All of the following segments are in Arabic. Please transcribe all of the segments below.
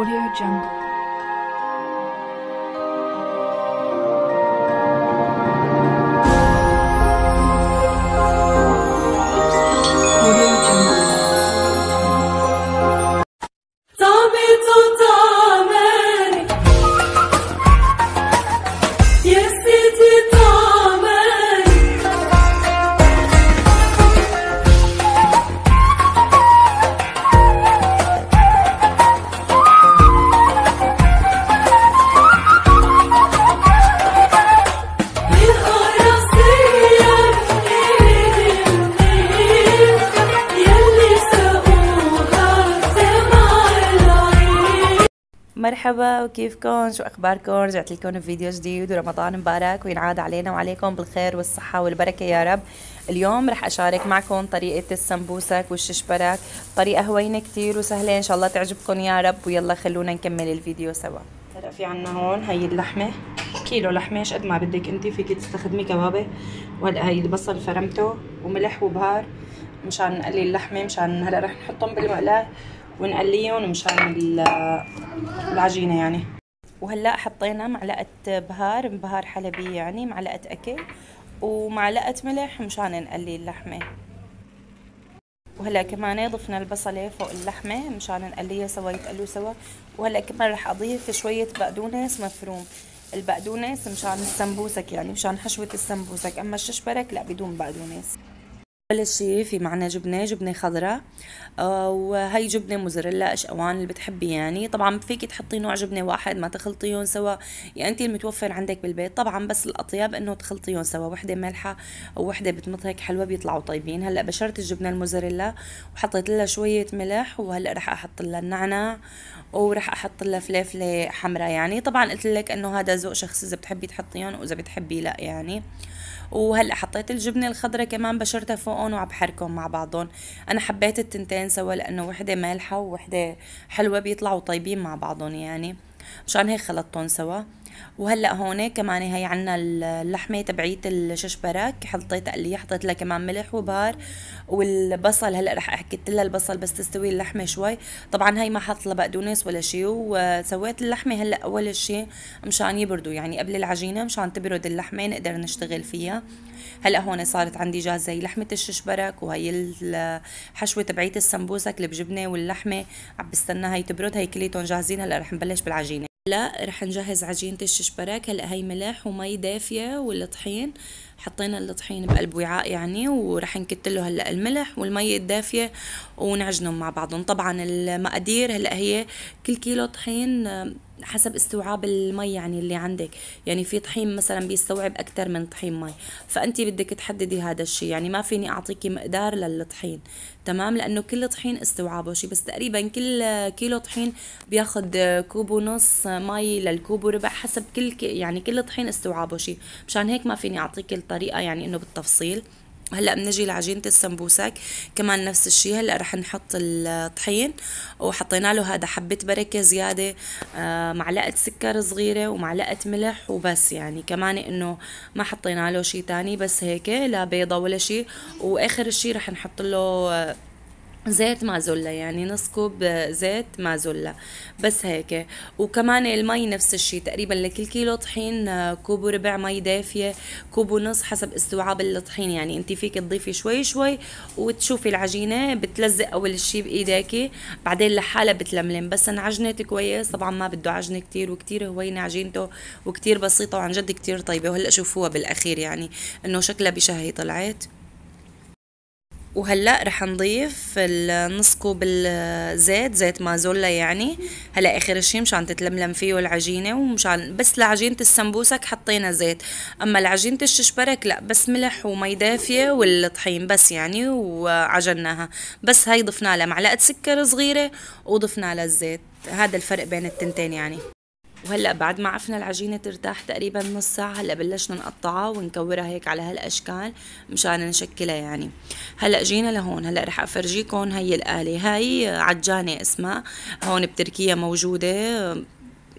Audio Jungle. مرحبا وكيفكم شو اخباركم رجعت لكم بفيديو جديد ورمضان مبارك وينعاد علينا وعليكم بالخير والصحه والبركه يا رب اليوم رح اشارك معكم طريقه السمبوسك والششبرك طريقه هوينه كتير وسهله ان شاء الله تعجبكم يا رب ويلا خلونا نكمل الفيديو سوا هلا في عنا هون هي اللحمه كيلو لحمه قد ما بدك انت فيك تستخدمي كبابه وهلا هي البصل فرمته وملح وبهار مشان نقلي اللحمه مشان هلا رح نحطهم بالمقلاة ونقليهم مشان العجينه يعني وهلا حطينا معلقه بهار بهار حلبي يعني معلقه اكل ومعلقه ملح مشان نقلي اللحمه وهلا كمان ضفنا البصله فوق اللحمه مشان نقليها سوا يتقلوا سوا وهلا كمان رح اضيف شويه بقدونس مفروم البقدونس مشان السمبوسك يعني مشان حشوه السمبوسك اما الششبرك لا بدون بقدونس أول شي في معنا جبنة جبنة خضراء آه، وهي جبنة موزاريلا أشقوان اللي بتحبي يعني طبعا فيكي تحطي نوع جبنة واحد ما تخلطيهم سوا يا يعني أنت المتوفر عندك بالبيت طبعا بس الأطيب إنه تخلطيهم سوا وحدة مالحة ووحدة بتمط هيك حلوة بيطلعوا طيبين هلا بشرت الجبنة الموزاريلا وحطيت لها شوية ملح وهلا رح أحط لها النعناع ورح احط لها فلفله حمراء يعني طبعا قلت لك انه هذا ذوق شخصي اذا بتحبي تحطيهم واذا بتحبي لا يعني وهلا حطيت الجبنه الخضراء كمان بشرتها فوق معهم وعبحركم مع بعضهم انا حبيت التنتين سوا لانه وحده مالحه ووحده حلوه بيطلعوا طيبين مع بعضهم يعني مشان هيك خلطتهم سوا وهلا هون كمان هي عنا اللحمه تبعيت الششبرك حطيت قليه حطيت لها كمان ملح وبهار والبصل هلا رح حكيت لها البصل بس تستوي اللحمه شوي طبعا هي ما حط لها بقدونس ولا شيء وسويت اللحمه هلا اول شيء مشان يبردوا يعني قبل العجينه مشان تبرد اللحمه نقدر نشتغل فيها هلا هون صارت عندي جاهزه هي لحمه الششبرك وهي الحشوه تبعيت السمبوسك اللي بجبنه واللحمه عم بستنى هي تبرد هي كليتهم جاهزين هلا رح نبلش بالعجينه لا رح نجهز عجينة الششبرك هلا هي ملح ومي دافية والطحين حطينا الطحين بقلب وعاء يعني وراح نكت له هلا الملح والمي الدافيه ونعجنهم مع بعضهم طبعا المقادير هلا هي كل كيلو طحين آه، حسب استوعاب المي يعني اللي عندك يعني في طحين مثلا بيستوعب اكثر من طحين مي فانت بدك تحددي هذا الشيء يعني ما فيني اعطيكي مقدار للطحين تمام لانه كل طحين استوعابه شيء بس تقريبا كل كيلو طحين بياخذ كوب ونص مي للكوب وربع حسب كل يعني كل طحين استوعابه شيء مشان هيك ما فيني اعطيكي الطريقه يعني انه بالتفصيل هلا بنجي لعجينه السمبوسك كمان نفس الشيء هلا رح نحط الطحين وحطينا له هذا حبه بركه زياده آه، معلقه سكر صغيره ومعلقه ملح وبس يعني كمان انه ما حطينا له شيء تاني بس هيك لا بيضه ولا شيء واخر شيء رح نحط له زيت مع زلة يعني نص كوب آه، زيت مع زلة بس هيك وكمان المي نفس الشي تقريبا لكل كيلو طحين آه، كوب وربع مي دافية كوب ونص حسب استوعاب الطحين يعني انت فيك تضيفي شوي شوي وتشوفي العجينة بتلزق اول شي بايديكي بعدين لحالها بتلملم بس انعجنت كويس طبعا ما بده عجنة كتير وكتير هوينة عجينته وكتير بسيطة وعن جد كتير طيبة وهلأ شوفوها بالاخير يعني انه شكلها بشهي طلعت وهلا رح نضيف النص كوب الزيت زيت مازولا يعني هلا اخر شيء مشان تتلملم فيه العجينه ومشان بس لعجينه السمبوسك حطينا زيت اما لعجينه الششبرك لا بس ملح ومي دافيه والطحين بس يعني وعجناها بس هاي ضفنا لها معلقه سكر صغيره وضفنا لها الزيت هذا الفرق بين التنتين يعني وهلا بعد ما عفنا العجينه ترتاح تقريبا نص ساعه هلا بلشنا نقطعها ونكورها هيك على هالاشكال مشان نشكلها يعني هلا جينا لهون هلا رح افرجيكم هي الاله هاي عجانه اسمها هون بتركيا موجوده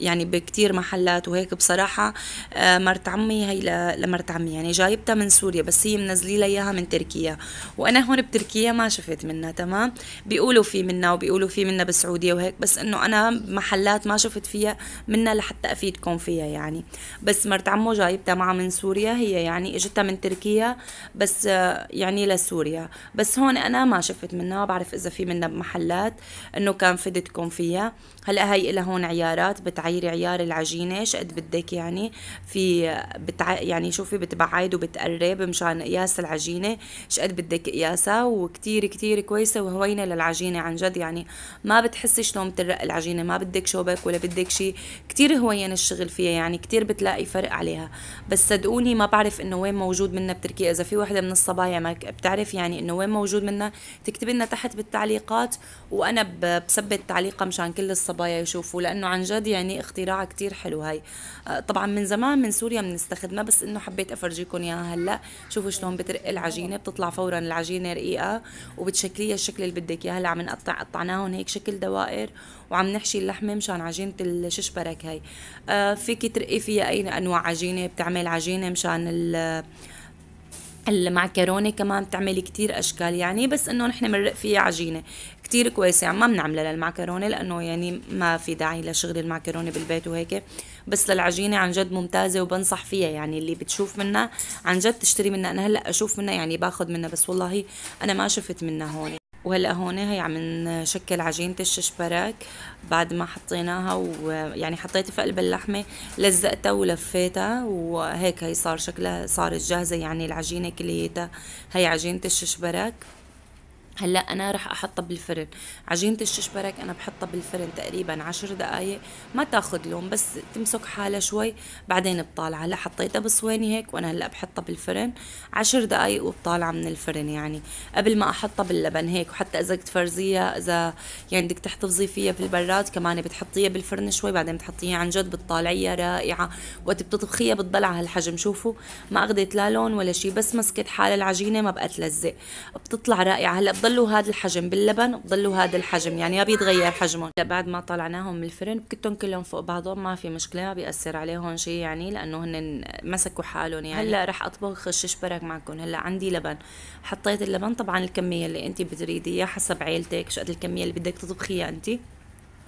يعني بكتير محلات وهيك بصراحة آه، مرت عمي هي لمرت عمي يعني جايبتها من سوريا بس هي منزلي اياها من تركيا وانا هون بتركيا ما شفت منها تمام بيقولوا في منها وبيقولوا في منها بالسعودية وهيك بس انه انا محلات ما شفت فيها منها لحتى افيدكم فيها يعني بس مرت عمو جايبتها معها من سوريا هي يعني اجتها من تركيا بس آه، يعني لسوريا بس هون انا ما شفت منها بعرف اذا في منها بمحلات انه كان فدتكم فيها هلا هي هون عيارات بتعي بتعيري عيار العجينه شقد بدك يعني في بتع... يعني شوفي بتبعد وبتقرب مشان قياس العجينه شقد بدك قياسها وكتير كتير كويسه وهوينه للعجينه عن جد يعني ما بتحسي شلون بترق العجينه ما بدك شوبك ولا بدك شيء كتير هوين الشغل فيها يعني كتير بتلاقي فرق عليها بس صدقوني ما بعرف انه وين موجود منا بتركيا اذا في وحده من الصبايا ما بتعرف يعني انه وين موجود منا تكتب لنا تحت بالتعليقات وانا بثبت تعليقها مشان كل الصبايا يشوفوا لانه عن جد يعني اختراع كتير حلو هاي آه، طبعا من زمان من سوريا بنستخدمها بس انه حبيت افرجيكم اياها هلا شوفوا شلون بترق العجينه بتطلع فورا العجينه رقيقه وبتشكليها الشكل اللي بدك اياه هلا عم نقطع قطعناهم هيك شكل دوائر وعم نحشي اللحمه مشان عجينه الششبرك هاي آه، فيك ترقي فيها اي انواع عجينه بتعمل عجينه مشان المعكرونه كمان بتعمل كتير اشكال يعني بس انه نحن بنرق فيها عجينه كتير كويسه يعني ما بنعملها للمعكرونه لانه يعني ما في داعي لشغل المعكرونه بالبيت وهيك بس للعجينه عن جد ممتازه وبنصح فيها يعني اللي بتشوف منها عن جد تشتري منها انا هلا اشوف منها يعني باخذ منها بس والله انا ما شفت منها هون وهلا هون هي عم نشكل عجينه الششبرك بعد ما حطيناها ويعني حطيتها في قلب اللحمه لزقتها ولفيتها وهيك هي صار شكلها صارت جاهزه يعني العجينه كليتها هي عجينه الششبرك هلا انا رح احطها بالفرن عجينه الششبرك انا بحطها بالفرن تقريبا عشر دقائق ما تاخذ لون بس تمسك حالها شوي بعدين بطالعه هلا حطيتها بصواني هيك وانا هلا بحطها بالفرن عشر دقائق وبطالعه من الفرن يعني قبل ما احطها باللبن هيك وحتى اذا بدك تفرزيها اذا يعني بدك تحتفظي فيها في البراد كمان بتحطيها بالفرن شوي بعدين بتحطيها عن جد بتطالعيها رائعه وقت بتطبخيها بتضل على هالحجم شوفوا ما اخذت لا لون ولا شيء بس مسكت حالها العجينه ما بقت تلزق بتطلع رائعه هلا بضلوا هذا الحجم باللبن بضلوا هذا الحجم يعني ما بيتغير حجمهم بعد ما طلعناهم من الفرن بكتهم كلهم فوق بعضهم ما في مشكله ما بيأثر عليهم شيء يعني لانه هن مسكوا حالهم يعني هلا رح اطبخ الششبرك معكم هلا عندي لبن حطيت اللبن طبعا الكميه اللي انت بتريديها حسب عيلتك شو قد الكميه اللي بدك تطبخيها انت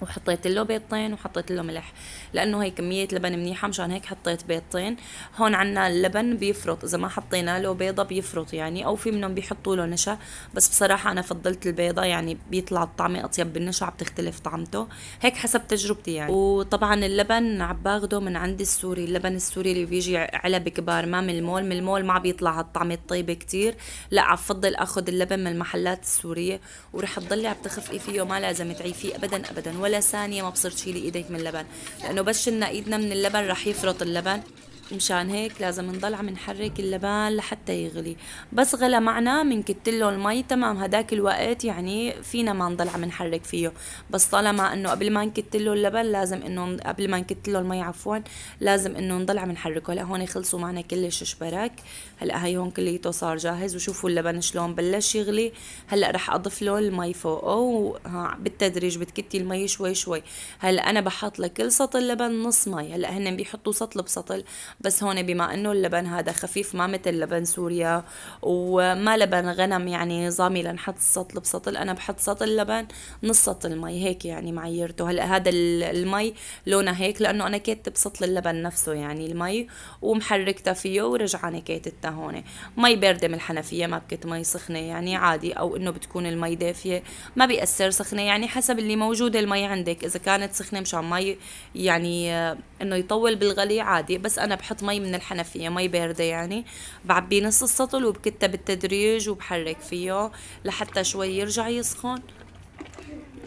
وحطيت له بيضتين وحطيت له ملح لانه هي كميه لبن منيحه مشان هيك حطيت بيضتين هون عنا اللبن بيفرط اذا ما حطينا له بيضه بيفرط يعني او في منهم بيحطوا له نشا بس بصراحه انا فضلت البيضه يعني بيطلع الطعم اطيب بالنشا بتختلف طعمته هيك حسب تجربتي يعني وطبعا اللبن عم باخده من عند السوري اللبن السوري اللي بيجي علب كبار ما من المول من المول ما بيطلع هالطعمه الطيبه كتير لا عم بفضل اخذ اللبن من المحلات السوريه ورح تضلي عم تخفقي فيه ما لازم تعيفيه ابدا ابدا ولا ولا ثانيه ما بصير تشيلي ايدك من اللبن لانه بس شلنا ايدنا من اللبن رح يفرط اللبن مشان هيك لازم نضل عم نحرك اللبان لحتى يغلي بس غلى معنا بنكتله المي تمام هداك الوقت يعني فينا ما نضل عم نحرك فيه بس طالما انه قبل ما نكتله اللبن لازم انه قبل ما نكتله المي عفوا لازم انه نضل عم نحركه هلا هون خلصوا معنا كل الششبرك هلا هي هون كليته صار جاهز وشوفوا اللبن شلون بلش يغلي هلا رح اضيف له المي فوقه وبالتدريج بتكتي المي شوي شوي هلا انا بحط لكل سطل لبن نص مي هلا هن بيحطوا سطل بسطل بس هون بما انه اللبن هذا خفيف ما مثل لبن سوريا وما لبن غنم يعني نظامي لنحط سطل بسطل انا بحط سطل لبن نص سطل مي هيك يعني معيرته هلا هذا المي لونها هيك لانه انا كاتب سطل اللبن نفسه يعني المي ومحركتها فيه ورجعانه كاتتها هون مي بارده من الحنفيه ما بكت مي سخنه يعني عادي او انه بتكون المي دافيه ما بيأثر سخنه يعني حسب اللي موجوده المي عندك اذا كانت سخنه مشان مي يعني آه، انه يطول بالغلي عادي بس انا بحط مي من الحنفية مي باردة يعني بعبي نص السطل وبكتها بالتدريج وبحرك فيه لحتى شوي يرجع يسخن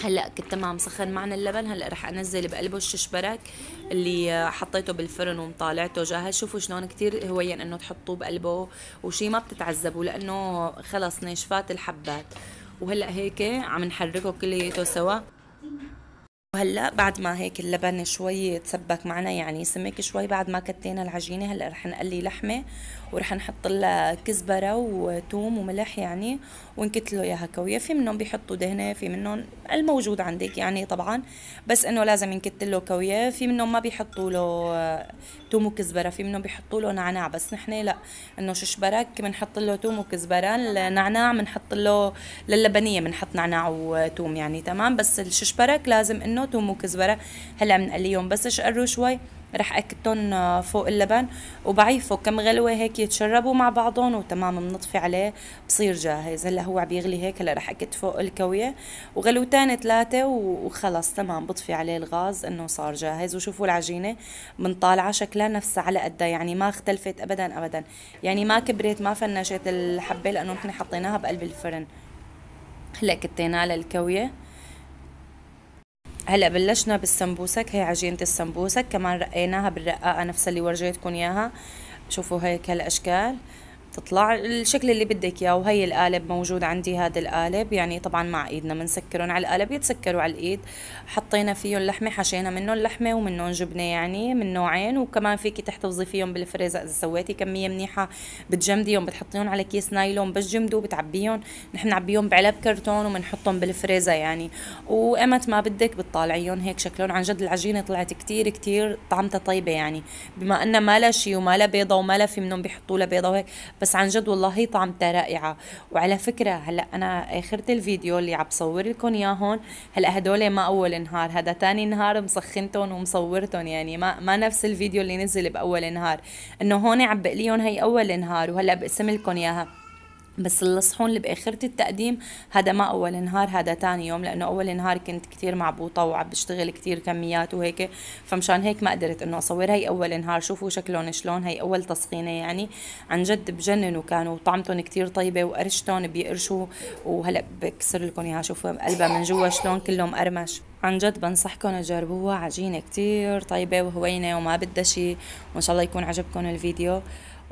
هلا كنت تمام سخن معنا اللبن هلا رح انزل بقلبه الششبرك اللي حطيته بالفرن ومطالعته جاهز شوفوا شلون كتير هوين انه تحطوه بقلبه وشي ما بتتعذبوا لانه خلص ناشفات الحبات وهلا هيك عم نحركه كلياته سوا وهلا بعد ما هيك اللبن شوي تسبك معنا يعني سمك شوي بعد ما كتينا العجينه هلا رح نقلي لحمه ورح نحط لها كزبره وثوم وملح يعني ونكتله اياها كويه في منهم بيحطوا دهنه في منهم الموجود عندك يعني طبعا بس انه لازم نكتلو كويه في منهم ما بيحطوا له ثوم وكزبره في منهم بيحطوا له نعناع بس نحن لا انه ششبرك بنحط له ثوم وكزبره النعناع بنحط له للبنيه بنحط نعناع وثوم يعني تمام بس الششبرك لازم انه توم وكزبره هلا بنقليهم بس شقروا شوي رح اكتهم آه، فوق اللبن وبعيفه كم غلوه هيك يتشربوا مع بعضهم وتمام بنطفي عليه بصير جاهز هلا هو عم يغلي هيك هلا رح اكت فوق الكويه وغلوتين ثلاثه وخلص تمام بطفي عليه الغاز انه صار جاهز وشوفوا العجينه من طالعه شكلها نفسها على قدها يعني ما اختلفت ابدا ابدا يعني ما كبرت ما فنشت الحبه لانه نحن حطيناها بقلب الفرن هلا كتيناها للكويه هلا بلشنا بالسمبوسك هي عجينه السمبوسك كمان رقيناها بالرقاقه نفس اللي ورجيتكم اياها شوفوا هيك هالاشكال تطلع الشكل اللي بدك اياه وهي القالب موجود عندي هذا القالب يعني طبعا مع ايدنا بنسكرهم على القالب يتسكروا على الايد حطينا فيهم لحمه حشينا منهم لحمه ومنهم جبنه يعني من نوعين وكمان فيكي تحتفظي فيهم بالفريزر اذا سويتي كميه منيحه بتجمديهم بتحطيهم على كيس نايلون بس جمدوا بتعبيهم نحن نعبيهم بعلب كرتون وبنحطهم بالفريزة يعني وامت ما بدك بتطالعيهم هيك شكلهم عن جد العجينه طلعت كتير كتير طعمتها طيبه يعني بما انها ما لها شيء وما لها بيضه وما لها في منهم بيحطوا لها بيضه وهيك بس بس عن جد والله هي طعمتها رائعه وعلى فكره هلا انا اخرت الفيديو اللي عم بصور لكم إياه هون هلا هدول ما اول نهار هذا ثاني نهار مسخنتهم ومصورتهم يعني ما ما نفس الفيديو اللي نزل باول نهار انه هون عم بقليهم هي اول نهار وهلا بقسم لكم اياها بس الصحون اللي باخرة التقديم هذا ما اول نهار هذا تاني يوم لانه اول نهار كنت كتير معبوطه وعم بشتغل كتير كميات وهيك فمشان هيك ما قدرت انه اصور هي اول نهار شوفوا شكلهم شلون هي اول تسخينه يعني عن جد بجننوا كانوا طعمتهم كتير طيبه وقرشتهم بيقرشوا وهلا بكسر لكم اياها شوفوا قلبها من جوا شلون كلهم قرمش عن جد بنصحكم تجربوها عجينه كتير طيبه وهوينه وما بدها شي وان شاء الله يكون عجبكم الفيديو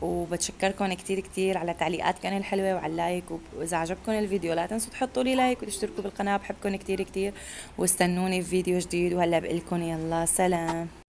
وبتشكركم يعني كتير كتير على تعليقاتكم يعني الحلوه وعلى اللايك واذا عجبكم الفيديو لا تنسوا تحطوا لي لايك وتشتركوا بالقناه بحبكم كتير كتير واستنوني في فيديو جديد وهلا بقلكم يلا سلام